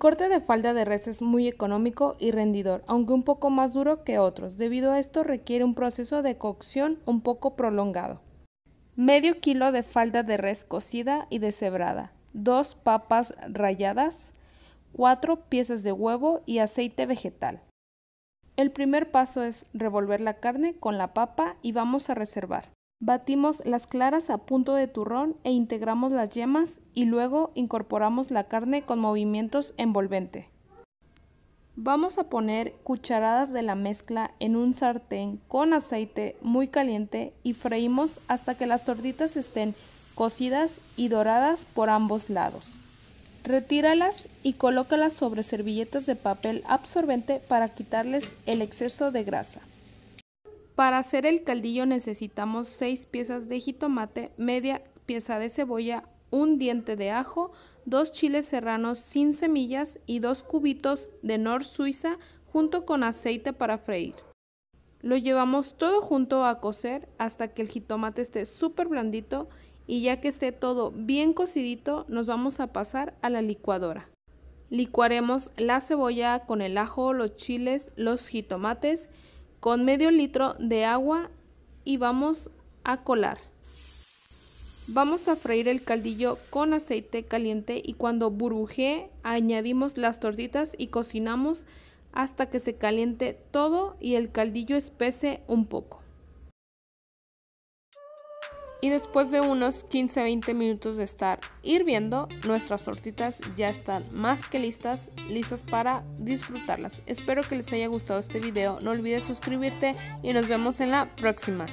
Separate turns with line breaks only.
corte de falda de res es muy económico y rendidor, aunque un poco más duro que otros. Debido a esto requiere un proceso de cocción un poco prolongado. Medio kilo de falda de res cocida y deshebrada. Dos papas ralladas. Cuatro piezas de huevo y aceite vegetal. El primer paso es revolver la carne con la papa y vamos a reservar. Batimos las claras a punto de turrón e integramos las yemas y luego incorporamos la carne con movimientos envolvente. Vamos a poner cucharadas de la mezcla en un sartén con aceite muy caliente y freímos hasta que las tortitas estén cocidas y doradas por ambos lados. Retíralas y colócalas sobre servilletas de papel absorbente para quitarles el exceso de grasa. Para hacer el caldillo necesitamos 6 piezas de jitomate, media pieza de cebolla, un diente de ajo, dos chiles serranos sin semillas y dos cubitos de nor suiza junto con aceite para freír. Lo llevamos todo junto a cocer hasta que el jitomate esté súper blandito y ya que esté todo bien cocidito nos vamos a pasar a la licuadora. Licuaremos la cebolla con el ajo, los chiles, los jitomates con medio litro de agua y vamos a colar. Vamos a freír el caldillo con aceite caliente y cuando burbujee añadimos las tortitas y cocinamos hasta que se caliente todo y el caldillo espese un poco y después de unos 15-20 minutos de estar hirviendo, nuestras tortitas ya están más que listas, listas para disfrutarlas. Espero que les haya gustado este video, no olvides suscribirte y nos vemos en la próxima.